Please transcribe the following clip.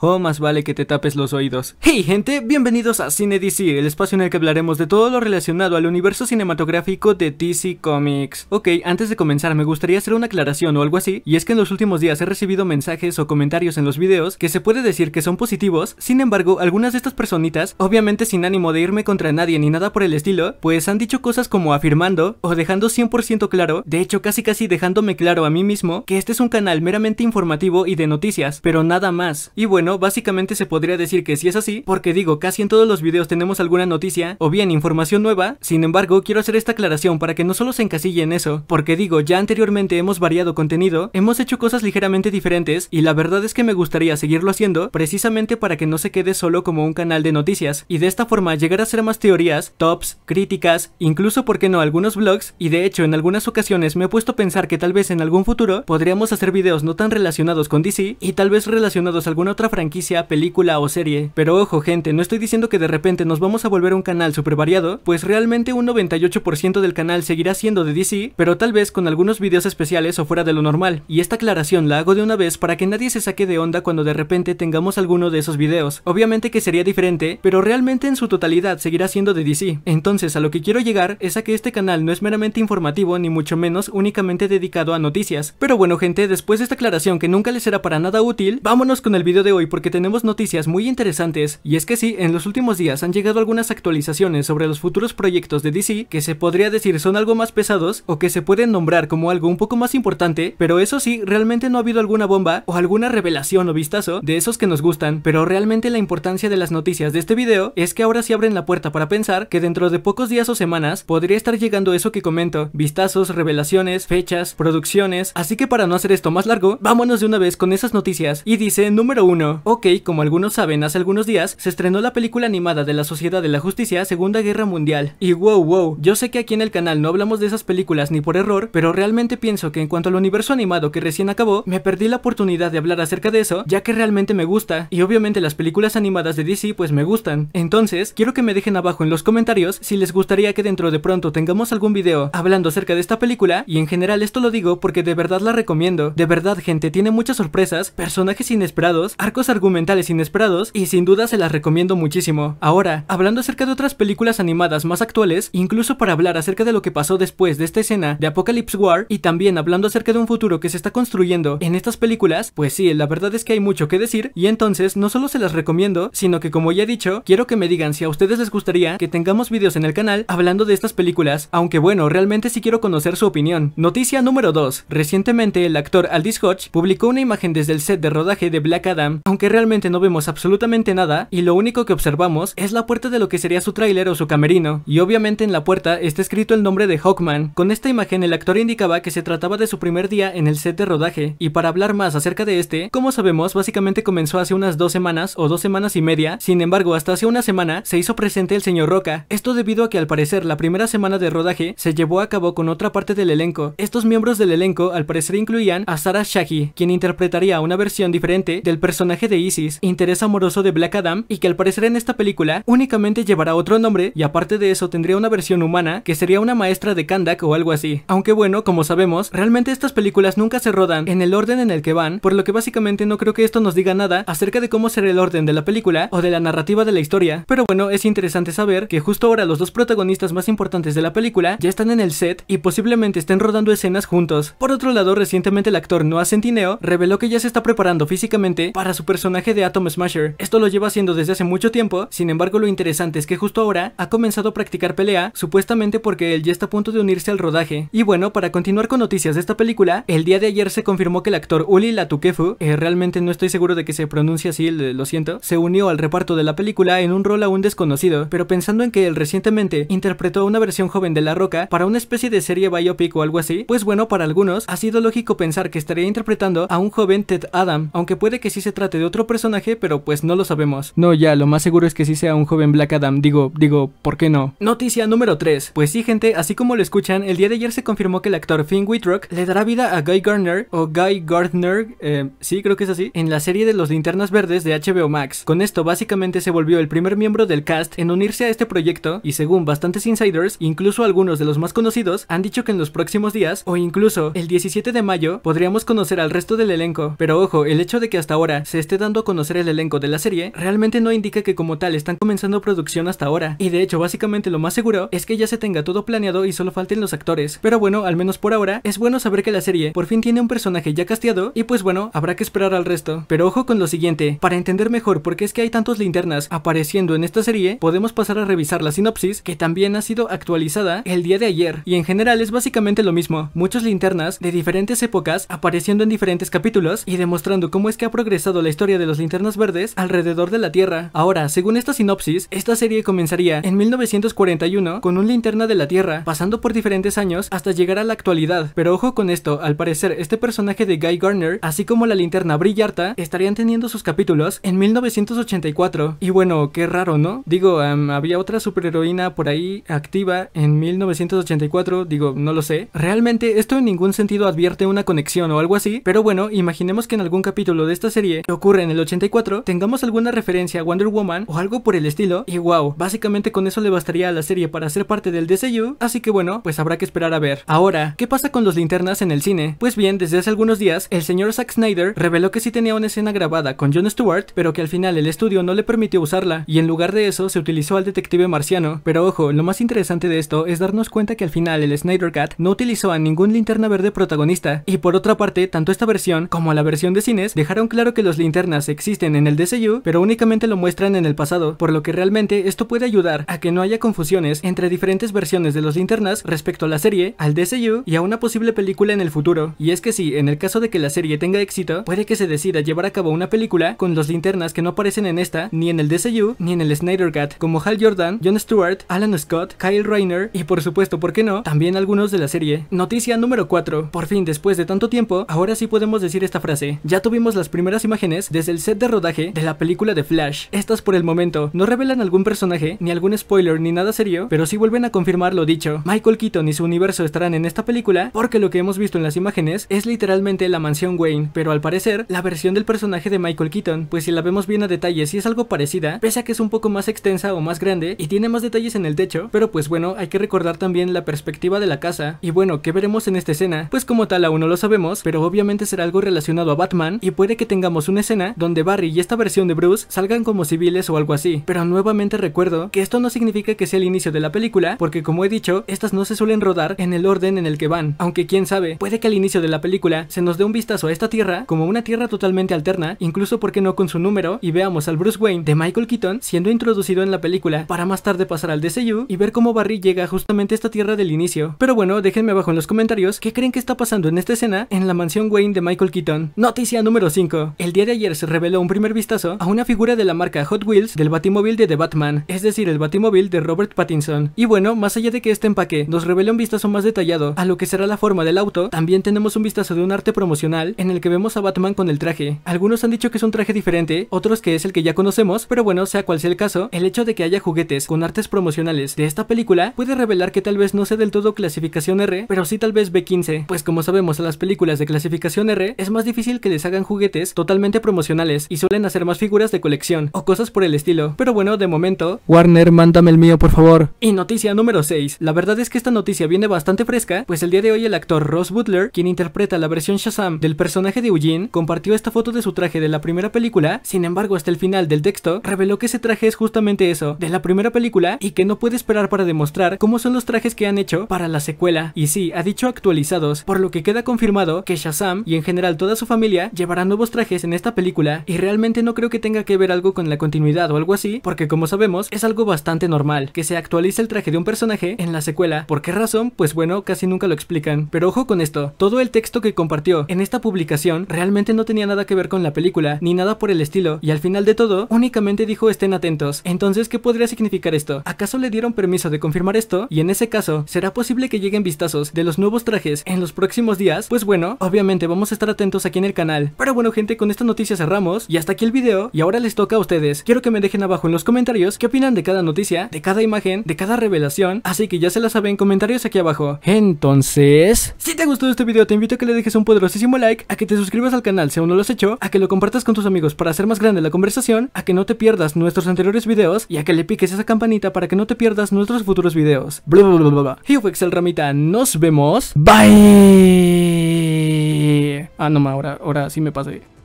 Oh, más vale que te tapes los oídos. Hey gente, bienvenidos a Cine DC, el espacio en el que hablaremos de todo lo relacionado al universo cinematográfico de DC Comics. Ok, antes de comenzar me gustaría hacer una aclaración o algo así, y es que en los últimos días he recibido mensajes o comentarios en los videos que se puede decir que son positivos, sin embargo, algunas de estas personitas, obviamente sin ánimo de irme contra nadie ni nada por el estilo, pues han dicho cosas como afirmando o dejando 100% claro, de hecho casi casi dejándome claro a mí mismo, que este es un canal meramente informativo y de noticias, pero nada más. Y bueno, básicamente se podría decir que si es así, porque digo, casi en todos los videos tenemos alguna noticia o bien información nueva, sin embargo, quiero hacer esta aclaración para que no solo se encasille en eso, porque digo, ya anteriormente hemos variado contenido, hemos hecho cosas ligeramente diferentes y la verdad es que me gustaría seguirlo haciendo precisamente para que no se quede solo como un canal de noticias y de esta forma llegar a hacer más teorías, tops, críticas, incluso por qué no algunos vlogs y de hecho en algunas ocasiones me he puesto a pensar que tal vez en algún futuro podríamos hacer videos no tan relacionados con DC y tal vez relacionados a alguna otra franquicia, película o serie. Pero ojo gente, no estoy diciendo que de repente nos vamos a volver un canal super variado, pues realmente un 98% del canal seguirá siendo de DC, pero tal vez con algunos videos especiales o fuera de lo normal. Y esta aclaración la hago de una vez para que nadie se saque de onda cuando de repente tengamos alguno de esos videos. Obviamente que sería diferente, pero realmente en su totalidad seguirá siendo de DC. Entonces a lo que quiero llegar es a que este canal no es meramente informativo ni mucho menos únicamente dedicado a noticias. Pero bueno gente, después de esta aclaración que nunca les será para nada útil, vámonos con el video de hoy porque tenemos noticias muy interesantes y es que sí, en los últimos días han llegado algunas actualizaciones sobre los futuros proyectos de DC que se podría decir son algo más pesados o que se pueden nombrar como algo un poco más importante, pero eso sí, realmente no ha habido alguna bomba o alguna revelación o vistazo de esos que nos gustan, pero realmente la importancia de las noticias de este video es que ahora sí abren la puerta para pensar que dentro de pocos días o semanas podría estar llegando eso que comento, vistazos, revelaciones, fechas, producciones, así que para no hacer esto más largo, vámonos de una vez con esas noticias y dice número uno ok, como algunos saben, hace algunos días se estrenó la película animada de la Sociedad de la Justicia Segunda Guerra Mundial. Y wow, wow, yo sé que aquí en el canal no hablamos de esas películas ni por error, pero realmente pienso que en cuanto al universo animado que recién acabó, me perdí la oportunidad de hablar acerca de eso, ya que realmente me gusta, y obviamente las películas animadas de DC pues me gustan. Entonces, quiero que me dejen abajo en los comentarios si les gustaría que dentro de pronto tengamos algún video hablando acerca de esta película, y en general esto lo digo porque de verdad la recomiendo. De verdad, gente, tiene muchas sorpresas, personajes inesperados, arcos argumentales inesperados y sin duda se las recomiendo muchísimo. Ahora, hablando acerca de otras películas animadas más actuales, incluso para hablar acerca de lo que pasó después de esta escena de Apocalypse War y también hablando acerca de un futuro que se está construyendo en estas películas, pues sí, la verdad es que hay mucho que decir y entonces no solo se las recomiendo, sino que como ya he dicho, quiero que me digan si a ustedes les gustaría que tengamos vídeos en el canal hablando de estas películas, aunque bueno, realmente sí quiero conocer su opinión. Noticia número 2. Recientemente el actor Aldis Hodge publicó una imagen desde el set de rodaje de Black Adam, realmente no vemos absolutamente nada y lo único que observamos es la puerta de lo que sería su tráiler o su camerino, y obviamente en la puerta está escrito el nombre de Hawkman. Con esta imagen el actor indicaba que se trataba de su primer día en el set de rodaje, y para hablar más acerca de este, como sabemos básicamente comenzó hace unas dos semanas o dos semanas y media, sin embargo hasta hace una semana se hizo presente el señor Roca, esto debido a que al parecer la primera semana de rodaje se llevó a cabo con otra parte del elenco, estos miembros del elenco al parecer incluían a Sarah Shahi, quien interpretaría una versión diferente del personaje de Isis, interés amoroso de Black Adam y que al parecer en esta película únicamente llevará otro nombre y aparte de eso tendría una versión humana que sería una maestra de Kandak o algo así. Aunque bueno, como sabemos, realmente estas películas nunca se rodan en el orden en el que van, por lo que básicamente no creo que esto nos diga nada acerca de cómo será el orden de la película o de la narrativa de la historia, pero bueno, es interesante saber que justo ahora los dos protagonistas más importantes de la película ya están en el set y posiblemente estén rodando escenas juntos. Por otro lado, recientemente el actor Noah Centineo reveló que ya se está preparando físicamente para su personaje de Atom Smasher. Esto lo lleva haciendo desde hace mucho tiempo, sin embargo lo interesante es que justo ahora ha comenzado a practicar pelea, supuestamente porque él ya está a punto de unirse al rodaje. Y bueno, para continuar con noticias de esta película, el día de ayer se confirmó que el actor Uli Latukefu, eh, realmente no estoy seguro de que se pronuncie así, lo siento, se unió al reparto de la película en un rol aún desconocido, pero pensando en que él recientemente interpretó una versión joven de La Roca para una especie de serie biopic o algo así, pues bueno, para algunos ha sido lógico pensar que estaría interpretando a un joven Ted Adam, aunque puede que sí se trate de otro personaje, pero pues no lo sabemos. No, ya, lo más seguro es que sí sea un joven Black Adam, digo, digo, ¿por qué no? Noticia número 3. Pues sí, gente, así como lo escuchan, el día de ayer se confirmó que el actor Finn Whitrock le dará vida a Guy Gardner, o Guy Gardner, eh, sí, creo que es así, en la serie de los Linternas Verdes de HBO Max. Con esto, básicamente se volvió el primer miembro del cast en unirse a este proyecto, y según bastantes insiders, incluso algunos de los más conocidos, han dicho que en los próximos días, o incluso el 17 de mayo, podríamos conocer al resto del elenco. Pero ojo, el hecho de que hasta ahora se esté dando a conocer el elenco de la serie, realmente no indica que como tal están comenzando producción hasta ahora. Y de hecho, básicamente lo más seguro es que ya se tenga todo planeado y solo falten los actores. Pero bueno, al menos por ahora, es bueno saber que la serie por fin tiene un personaje ya casteado y pues bueno, habrá que esperar al resto. Pero ojo con lo siguiente, para entender mejor por qué es que hay tantos linternas apareciendo en esta serie, podemos pasar a revisar la sinopsis que también ha sido actualizada el día de ayer. Y en general es básicamente lo mismo, muchos linternas de diferentes épocas apareciendo en diferentes capítulos y demostrando cómo es que ha progresado la historia historia de los linternas verdes alrededor de la Tierra. Ahora, según esta sinopsis, esta serie comenzaría en 1941 con un linterna de la Tierra, pasando por diferentes años hasta llegar a la actualidad. Pero ojo con esto, al parecer este personaje de Guy Garner, así como la linterna brillarta, estarían teniendo sus capítulos en 1984. Y bueno, qué raro, ¿no? Digo, había otra superheroína por ahí activa en 1984, digo, no lo sé. Realmente esto en ningún sentido advierte una conexión o algo así, pero bueno, imaginemos que en algún capítulo de esta serie ocurre en el 84, tengamos alguna referencia a Wonder Woman o algo por el estilo, y wow, básicamente con eso le bastaría a la serie para ser parte del DCU, así que bueno, pues habrá que esperar a ver. Ahora, ¿qué pasa con los linternas en el cine? Pues bien, desde hace algunos días, el señor Zack Snyder reveló que sí tenía una escena grabada con Jon Stewart, pero que al final el estudio no le permitió usarla, y en lugar de eso se utilizó al detective marciano. Pero ojo, lo más interesante de esto es darnos cuenta que al final el Snyder Cat no utilizó a ningún linterna verde protagonista, y por otra parte, tanto esta versión como la versión de cines dejaron claro que los linternas existen en el DCU, pero únicamente lo muestran en el pasado, por lo que realmente esto puede ayudar a que no haya confusiones entre diferentes versiones de los linternas respecto a la serie, al DCU y a una posible película en el futuro. Y es que sí, en el caso de que la serie tenga éxito, puede que se decida llevar a cabo una película con los linternas que no aparecen en esta, ni en el DCU, ni en el Snyder Cut, como Hal Jordan, John Stewart, Alan Scott, Kyle Rayner y por supuesto, ¿por qué no? También algunos de la serie. Noticia número 4. Por fin, después de tanto tiempo, ahora sí podemos decir esta frase. Ya tuvimos las primeras imágenes desde el set de rodaje de la película de Flash. Estas por el momento no revelan algún personaje, ni algún spoiler, ni nada serio, pero sí vuelven a confirmar lo dicho. Michael Keaton y su universo estarán en esta película porque lo que hemos visto en las imágenes es literalmente la mansión Wayne, pero al parecer la versión del personaje de Michael Keaton, pues si la vemos bien a detalle sí es algo parecida, pese a que es un poco más extensa o más grande y tiene más detalles en el techo, pero pues bueno, hay que recordar también la perspectiva de la casa y bueno, ¿qué veremos en esta escena? Pues como tal aún no lo sabemos, pero obviamente será algo relacionado a Batman y puede que tengamos una escena donde Barry y esta versión de Bruce salgan como civiles o algo así, pero nuevamente recuerdo que esto no significa que sea el inicio de la película, porque como he dicho, estas no se suelen rodar en el orden en el que van, aunque quién sabe, puede que al inicio de la película se nos dé un vistazo a esta tierra como una tierra totalmente alterna, incluso porque no con su número, y veamos al Bruce Wayne de Michael Keaton siendo introducido en la película, para más tarde pasar al DCU y ver cómo Barry llega justamente a esta tierra del inicio. Pero bueno, déjenme abajo en los comentarios qué creen que está pasando en esta escena en la mansión Wayne de Michael Keaton. Noticia número 5. El día de ayer se reveló un primer vistazo a una figura de la marca Hot Wheels del Batimóvil de The Batman, es decir, el Batimóvil de Robert Pattinson. Y bueno, más allá de que este empaque nos revele un vistazo más detallado a lo que será la forma del auto, también tenemos un vistazo de un arte promocional en el que vemos a Batman con el traje. Algunos han dicho que es un traje diferente, otros que es el que ya conocemos, pero bueno, sea cual sea el caso, el hecho de que haya juguetes con artes promocionales de esta película puede revelar que tal vez no sea del todo clasificación R, pero sí tal vez B15, pues como sabemos a las películas de clasificación R es más difícil que les hagan juguetes totalmente promocionales y suelen hacer más figuras de colección o cosas por el estilo. Pero bueno, de momento... Warner, mándame el mío, por favor. Y noticia número 6. La verdad es que esta noticia viene bastante fresca, pues el día de hoy el actor Ross Butler, quien interpreta la versión Shazam del personaje de Eugene, compartió esta foto de su traje de la primera película, sin embargo hasta el final del texto, reveló que ese traje es justamente eso, de la primera película, y que no puede esperar para demostrar cómo son los trajes que han hecho para la secuela. Y sí, ha dicho actualizados, por lo que queda confirmado que Shazam y en general toda su familia llevarán nuevos trajes en esta película película y realmente no creo que tenga que ver algo con la continuidad o algo así, porque como sabemos es algo bastante normal, que se actualice el traje de un personaje en la secuela. ¿Por qué razón? Pues bueno, casi nunca lo explican. Pero ojo con esto, todo el texto que compartió en esta publicación realmente no tenía nada que ver con la película, ni nada por el estilo, y al final de todo únicamente dijo estén atentos. Entonces, ¿qué podría significar esto? ¿Acaso le dieron permiso de confirmar esto? Y en ese caso, ¿será posible que lleguen vistazos de los nuevos trajes en los próximos días? Pues bueno, obviamente vamos a estar atentos aquí en el canal. Pero bueno gente, con esta noticia cerramos y hasta aquí el video y ahora les toca a ustedes. Quiero que me dejen abajo en los comentarios qué opinan de cada noticia, de cada imagen, de cada revelación, así que ya se la saben, comentarios aquí abajo. Entonces, si te gustó este video te invito a que le dejes un poderosísimo like, a que te suscribas al canal si aún no lo has hecho, a que lo compartas con tus amigos para hacer más grande la conversación, a que no te pierdas nuestros anteriores videos y a que le piques esa campanita para que no te pierdas nuestros futuros videos. Bla bla bla bla Yo Excel Ramita, nos vemos. Bye. Ah, no, ahora, ahora sí me pasé.